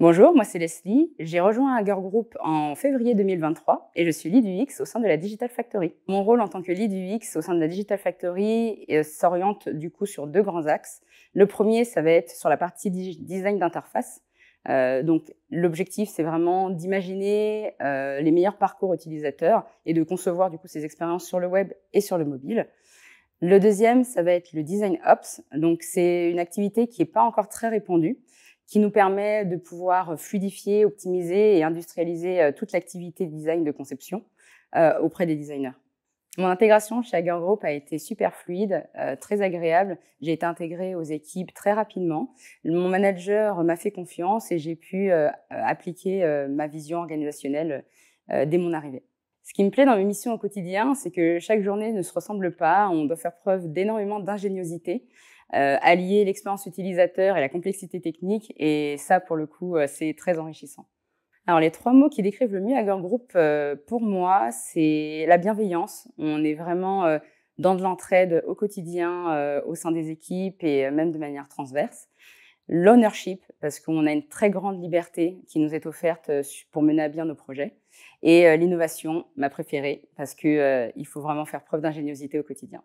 Bonjour, moi c'est Leslie. J'ai rejoint Hager group en février 2023 et je suis lead UX au sein de la Digital Factory. Mon rôle en tant que lead UX au sein de la Digital Factory euh, s'oriente du coup sur deux grands axes. Le premier, ça va être sur la partie design d'interface. Euh, donc l'objectif, c'est vraiment d'imaginer euh, les meilleurs parcours utilisateurs et de concevoir du coup ces expériences sur le web et sur le mobile. Le deuxième, ça va être le design ops. Donc c'est une activité qui n'est pas encore très répandue qui nous permet de pouvoir euh, fluidifier, optimiser et industrialiser euh, toute l'activité de design de conception euh, auprès des designers. Mon intégration chez Hager Group a été super fluide, très agréable. J'ai été intégrée aux équipes très rapidement. Mon manager m'a fait confiance et j'ai pu appliquer ma vision organisationnelle dès mon arrivée. Ce qui me plaît dans mes missions au quotidien, c'est que chaque journée ne se ressemble pas. On doit faire preuve d'énormément d'ingéniosité, euh, allier l'expérience utilisateur et la complexité technique. Et ça, pour le coup, euh, c'est très enrichissant. Alors, les trois mots qui décrivent le mieux Agor Group, euh, pour moi, c'est la bienveillance. On est vraiment dans de l'entraide au quotidien, au sein des équipes et même de manière transverse l'ownership, parce qu'on a une très grande liberté qui nous est offerte euh, pour mener à bien nos projets, et euh, l'innovation, ma préférée, parce qu'il euh, faut vraiment faire preuve d'ingéniosité au quotidien.